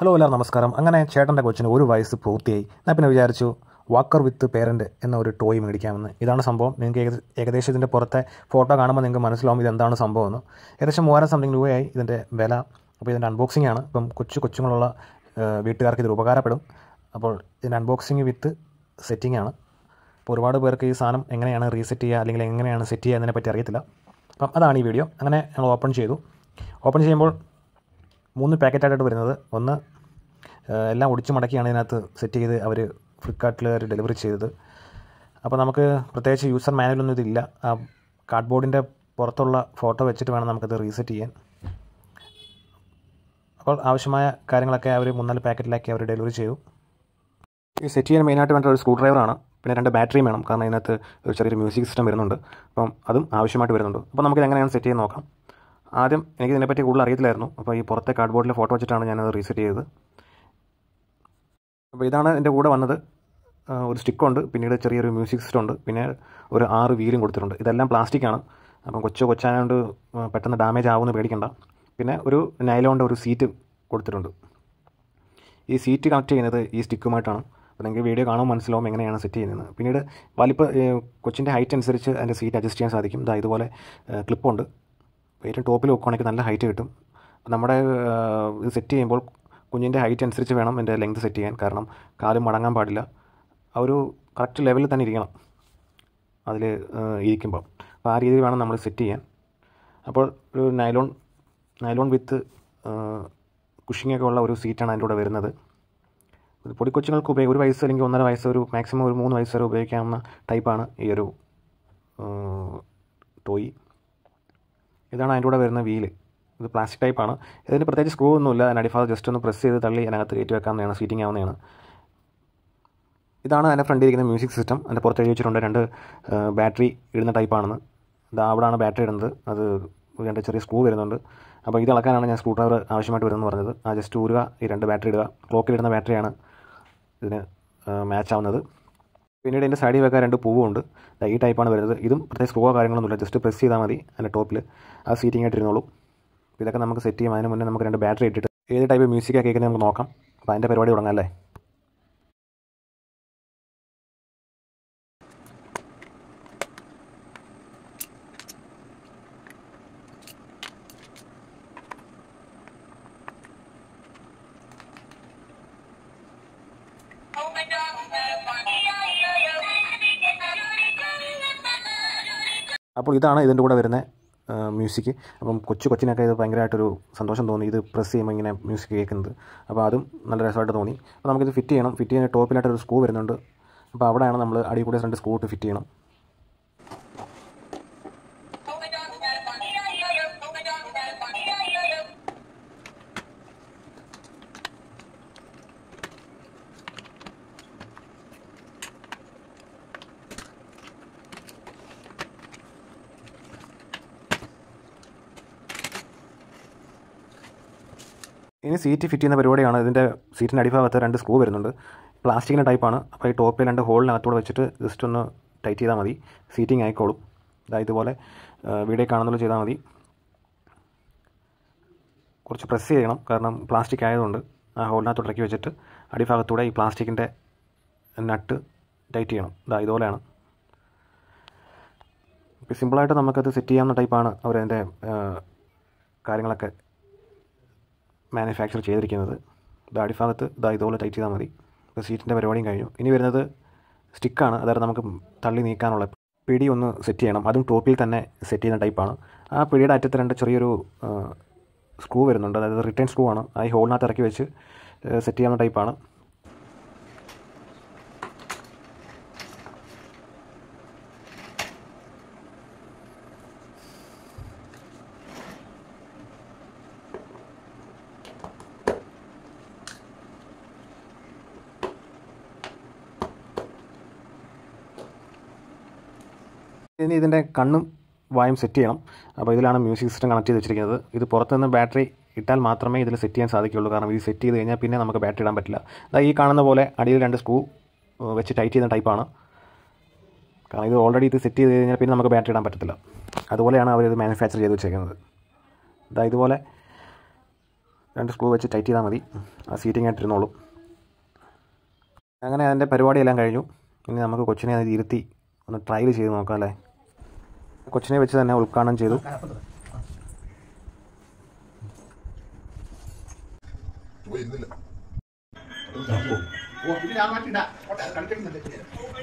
hello എല്ലാവരും നമസ്കാരം അങ്ങനെ ചേട്ടൻ്റെ കൊച്ചിന് ഒരു വയസ്സ് പൂർത്തിയായി ഞാൻ പിന്നെ വിചാരിച്ചു വാക്കർ വിത്ത് പേരൻറ്റ് എന്ന ഒരു ടോയ് മേടിക്കാമെന്ന് ഇതാണ് സംഭവം നിങ്ങൾക്ക് ഏകദേശം ഇതിൻ്റെ പുറത്തെ ഫോട്ടോ കാണുമ്പോൾ നിങ്ങൾക്ക് മനസ്സിലാവും ഇതെന്താണ് സംഭവം എന്ന് ഏകദേശം മൂവായിരം സംതിങ് രൂപയായി ഇതിൻ്റെ വില അപ്പോൾ ഇതിൻ്റെ അൺബോക്സിംഗ് ആണ് ഇപ്പം കൊച്ചു കൊച്ചുങ്ങളുള്ള വീട്ടുകാർക്ക് ഇതിൽ ഉപകാരപ്പെടും അപ്പോൾ ഇതിൻ്റെ അൺബോക്സിങ് വിത്ത് സെറ്റിംഗ് ആണ് അപ്പോൾ ഒരുപാട് പേർക്ക് ഈ സാധനം എങ്ങനെയാണ് റീസെറ്റ് ചെയ്യുക അല്ലെങ്കിൽ എങ്ങനെയാണ് സെറ്റ് ചെയ്യുക എന്നതിനെ പറ്റി അറിയത്തില്ല അപ്പം അതാണ് ഈ വീഡിയോ അങ്ങനെ ഞങ്ങൾ ഓപ്പൺ ചെയ്തു ഓപ്പൺ ചെയ്യുമ്പോൾ മൂന്ന് പാക്കറ്റായിട്ടാണ് വരുന്നത് ഒന്ന് എല്ലാം ഒടിച്ചു മടക്കിയാണ് ഇതിനകത്ത് സെറ്റ് ചെയ്ത് അവർ ഫ്ലിപ്കാർട്ടിൽ അവർ ഡെലിവറി ചെയ്തത് അപ്പോൾ നമുക്ക് പ്രത്യേകിച്ച് യൂസർ മാനുവലൊന്നും ഇതില്ല ആ കാർഡ്ബോർഡിൻ്റെ പുറത്തുള്ള ഫോട്ടോ വെച്ചിട്ട് വേണം നമുക്കത് റീസെറ്റ് ചെയ്യാൻ അപ്പോൾ ആവശ്യമായ കാര്യങ്ങളൊക്കെ അവർ മൂന്നാല് പാക്കറ്റിലാക്കി അവർ ഡെലിവറി ചെയ്തു ഈ സെറ്റ് ചെയ്യാൻ മെയിനായിട്ട് വേണ്ട ഒരു സ്ക്രൂ ഡ്രൈവറാണ് പിന്നെ രണ്ട് ബാറ്ററിയും വേണം കാരണം ഇതിനകത്ത് ഒരു ചെറിയൊരു മ്യൂസിക് സിസ്റ്റം വരുന്നുണ്ട് അപ്പം അതും ആവശ്യമായിട്ട് വരുന്നുണ്ട് അപ്പോൾ നമുക്ക് എങ്ങനെയാണ് സെറ്റ് ചെയ്ത് നോക്കാം ആദ്യം എനിക്ക് ഇതിനെപ്പറ്റി കൂടുതൽ അറിയത്തില്ലായിരുന്നു അപ്പോൾ ഈ പുറത്തെ കാർഡ് ബോർഡിലെ ഫോട്ടോ വെച്ചിട്ടാണ് ഞാനത് റീസെറ്റ് ചെയ്തത് അപ്പോൾ ഇതാണ് എൻ്റെ കൂടെ വന്നത് ഒരു സ്റ്റിക്കുണ്ട് പിന്നീട് ചെറിയൊരു മ്യൂസിക് സിസ്റ്റം ഉണ്ട് പിന്നെ ഒരു ആറ് വീലും കൊടുത്തിട്ടുണ്ട് ഇതെല്ലാം പ്ലാസ്റ്റിക്കാണ് അപ്പം കൊച്ചു കൊച്ചായതുകൊണ്ട് പെട്ടെന്ന് ഡാമേജ് ആവുമെന്ന് പേടിക്കണ്ട പിന്നെ ഒരു നൈലോണിൻ്റെ ഒരു സീറ്റ് കൊടുത്തിട്ടുണ്ട് ഈ സീറ്റ് കണക്ട് ചെയ്യുന്നത് ഈ സ്റ്റിക്കുമായിട്ടാണ് അപ്പോൾ നിങ്ങൾക്ക് വീഡിയോ കാണുമ്പോൾ മനസ്സിലാവും എങ്ങനെയാണ് സെറ്റ് ചെയ്യുന്നത് പിന്നീട് വലിപ്പം കൊച്ചിൻ്റെ ഹൈറ്റ് അനുസരിച്ച് അതിൻ്റെ സീറ്റ് അഡ്ജസ്റ്റ് ചെയ്യാൻ സാധിക്കും ഇതാ ഇതുപോലെ ക്ലിപ്പുണ്ട് ഏറ്റവും ടോപ്പിൽ വെക്കുകയാണെങ്കിൽ നല്ല ഹൈറ്റ് കിട്ടും നമ്മുടെ ഇത് സെറ്റ് ചെയ്യുമ്പോൾ കുഞ്ഞിൻ്റെ ഹൈറ്റ് അനുസരിച്ച് വേണം എൻ്റെ ലെങ്ത് സെറ്റ് ചെയ്യാൻ കാരണം കാലും മടങ്ങാൻ പാടില്ല ആ ഒരു കറക്റ്റ് ലെവലിൽ തന്നെ ഇരിക്കണം അതിൽ ഇരിക്കുമ്പോൾ അപ്പോൾ ആ രീതിയിൽ വേണം നമ്മൾ സെറ്റ് ചെയ്യാൻ അപ്പോൾ ഒരു നൈലോൺ നൈലോൺ വിത്ത് കുഷിങ്ങൊക്കെ ഉള്ള ഒരു സീറ്റാണ് അതിൻ്റെ കൂടെ വരുന്നത് പൊടി കൊച്ചുകൾക്ക് ഉപയോഗം ഒരു വയസ്സ് അല്ലെങ്കിൽ ഒന്നര വയസ്സ് ഒരു മാക്സിമം ഒരു മൂന്ന് വയസ്സ് വരെ ഉപയോഗിക്കാവുന്ന ടൈപ്പാണ് ഈ ഒരു ടോയ് ഇതാണ് അതിൻ്റെ കൂടെ വരുന്ന വീല് ഇത് പ്ലാസ്റ്റിക് ടൈപ്പാണ് ഇതിന് പ്രത്യേകിച്ച് സ്ക്രൂ ഒന്നുമില്ല അതിന് അടിഭാഗം ജസ്റ്റ് ഒന്ന് പ്രസ് ചെയ്ത് തള്ളി അതിനകത്ത് കയറ്റി വെക്കാവുന്നതാണ് സീറ്റിംഗ് ആവുന്നതാണ് ഇതാണ് അതിൻ്റെ ഫ്രണ്ടിൽ ഇരിക്കുന്ന മ്യൂസിക് സിസ്റ്റം അതിൻ്റെ പുറത്ത് എഴുതി വെച്ചിട്ടുണ്ട് രണ്ട് ബാറ്ററി ഇടുന്ന ടൈപ്പാണെന്ന് ഇത് അവിടെയാണ് ബാറ്ററി ഇടുന്നത് അത് രണ്ട് ചെറിയ സ്ക്രൂ വരുന്നുണ്ട് അപ്പോൾ ഇത് ഇളക്കാനാണ് ഞാൻ സ്ക്രൂ ഡ്രൈവർ ആവശ്യമായിട്ട് വരുമെന്ന് പറഞ്ഞത് ആ ജസ്റ്റ് ഊരുക ഈ രണ്ട് ബാറ്ററി ഇടുക ക്ലോക്കിലിടുന്ന ബാറ്ററിയാണ് ഇതിന് മാച്ച് ആവുന്നത് പിന്നീട് എൻ്റെ സൈഡിൽ വെക്കാൻ രണ്ട് പൂവുണ്ട് ഈ ടൈപ്പാണ് വരുന്നത് ഇതും പ്രത്യേകിച്ച് സ്ക്രൂവോ കാര്യങ്ങളൊന്നുമില്ല ജസ്റ്റ് പ്രസ് ചെയ്താൽ മതി അതിൻ്റെ ടോപ്പിൽ ആ സീറ്റിംഗ് ആയിട്ടിരുന്നോളൂ ഇതൊക്കെ നമുക്ക് സെറ്റ് ചെയ്യാം അതിന് മുന്നേ നമുക്ക് രണ്ട് ബാറ്ററി ഇട്ടിട്ട് ഏത് ടൈപ്പ് മ്യൂസിക്കാണ് കേൾക്കുന്നത് നമുക്ക് നോക്കാം അപ്പോൾ അതിൻ്റെ പരിപാടി തുടങ്ങാം അല്ലേ അപ്പോൾ ഇതാണ് ഇതിൻ്റെ കൂടെ വരുന്ന മ്യൂസിക് അപ്പം കൊച്ചു കൊച്ചിനൊക്കെ ഇത് ഭയങ്കരമായിട്ടൊരു സന്തോഷം തോന്നി ഇത് പ്രസ് ചെയ്യുമ്പോൾ ഇങ്ങനെ മ്യൂസിക് കേൾക്കുന്നത് അപ്പോൾ അതും നല്ല രസമായിട്ട് തോന്നി അപ്പോൾ നമുക്കിത് ഫിറ്റ് ചെയ്യണം ഫിറ്റ് ചെയ്യുന്ന ടോപ്പിലായിട്ടൊരു ഒരു വരുന്നുണ്ട് അപ്പോൾ അവിടെയാണ് നമ്മൾ അടി കൂടിയ രണ്ട് സ്ക്രൂ ഇട്ട് ഫിറ്റ് ചെയ്യണം ഇനി സീറ്റ് ഫിറ്റ് ചെയ്യുന്ന പരിപാടിയാണ് ഇതിൻ്റെ സീറ്റിൻ്റെ അടിഭാഗത്ത് രണ്ട് സ്ക്രൂ വരുന്നുണ്ട് പ്ലാസ്റ്റിക്കിൻ്റെ ടൈപ്പാണ് അപ്പോൾ ഈ ടോപ്പിൽ രണ്ട് ഹോളിനകത്തൂടെ വെച്ചിട്ട് ജസ്റ്റ് ഒന്ന് ടൈറ്റ് ചെയ്താൽ മതി സീറ്റിംഗ് ആയിക്കോളും അതായത് ഇതുപോലെ വീഡിയോ കാണുന്നല്ലോ ചെയ്താൽ മതി കുറച്ച് പ്രസ് ചെയ്യണം കാരണം പ്ലാസ്റ്റിക് ആയതുകൊണ്ട് ആ ഹോളിനകത്തോട്ട് ഇറക്കി വെച്ചിട്ട് അടിഭാഗത്തൂടെ ഈ പ്ലാസ്റ്റിക്കിൻ്റെ നട്ട് ടൈറ്റ് ചെയ്യണം ഇതാ ഇതുപോലെയാണ് ഇപ്പോൾ സിമ്പിളായിട്ട് നമുക്കത് സെറ്റ് ചെയ്യാവുന്ന ടൈപ്പാണ് അവരതിൻ്റെ കാര്യങ്ങളൊക്കെ മാനുഫാക്ചർ ചെയ്തിരിക്കുന്നത് ഇത് അടിഭാഗത്ത് ഇതാ ഇതുപോലെ ടൈറ്റ് ചെയ്താൽ മതി ഇപ്പോൾ സീറ്റിൻ്റെ പരിപാടിയും കഴിഞ്ഞു ഇനി വരുന്നത് സ്റ്റിക്കാണ് അതായത് നമുക്ക് തള്ളി നീക്കാനുള്ള പിടി ഒന്ന് സെറ്റ് ചെയ്യണം അതും ടോപ്പിൽ തന്നെ സെറ്റ് ചെയ്യുന്ന ടൈപ്പാണ് ആ പിടിയുടെ അറ്റത്ത് രണ്ട് ചെറിയൊരു സ്ക്രൂ വരുന്നുണ്ട് അതായത് റിട്ടേൺ സ്ക്രൂ ആണ് ആ ഈ ഹോളിനകത്ത് ഇറക്കി വെച്ച് സെറ്റ് ചെയ്യാവുന്ന ടൈപ്പാണ് ഇനി ഇതിൻ്റെ കണ്ണും വായും സെറ്റ് ചെയ്യണം അപ്പോൾ ഇതിലാണ് മ്യൂസിക് സിസ്റ്റം കണക്ട് ചെയ്ത് വെച്ചിരിക്കുന്നത് ഇത് പുറത്തുനിന്ന് ബാറ്ററി ഇട്ടാൽ മാത്രമേ ഇതിൽ സെറ്റ് ചെയ്യാൻ സാധിക്കുകയുള്ളൂ കാരണം ഇത് സെറ്റ് ചെയ്ത് കഴിഞ്ഞാൽ പിന്നെ നമുക്ക് ബാറ്ററി ഇടാൻ പറ്റില്ല അതായത് ഈ കാണുന്ന പോലെ അടിയിൽ രണ്ട് സ്ക്രൂ വെച്ച് ടൈറ്റ് ചെയ്യുന്ന ടൈപ്പാണ് കാരണം ഇത് ഓൾറെഡി ഇത് സെറ്റ് ചെയ്ത് കഴിഞ്ഞാൽ പിന്നെ നമുക്ക് ബാറ്ററി ഇടാൻ പറ്റത്തില്ല അതുപോലെയാണ് അവരിത് മാനുഫാക്ചർ ചെയ്ത് വെച്ചേക്കുന്നത് അതായത് ഇതുപോലെ രണ്ട് സ്ക്രൂ വെച്ച് ടൈറ്റ് ചെയ്താൽ മതി ആ സീറ്റിംഗ് ആയിട്ടിരുന്നോളും അങ്ങനെ അതിൻ്റെ പരിപാടിയെല്ലാം കഴിഞ്ഞു ഇനി നമുക്ക് കൊച്ചിനെ അത് ഇരുത്തി ഒന്ന് ട്രയൽ ചെയ്ത് നോക്കാം അല്ലേ കൊച്ചിനെ വെച്ച് തന്നെ ഉദ്ഘാടനം ചെയ്തു ഞാൻ മാറ്റിണ്ട കണ്ടിട്ടുണ്ട്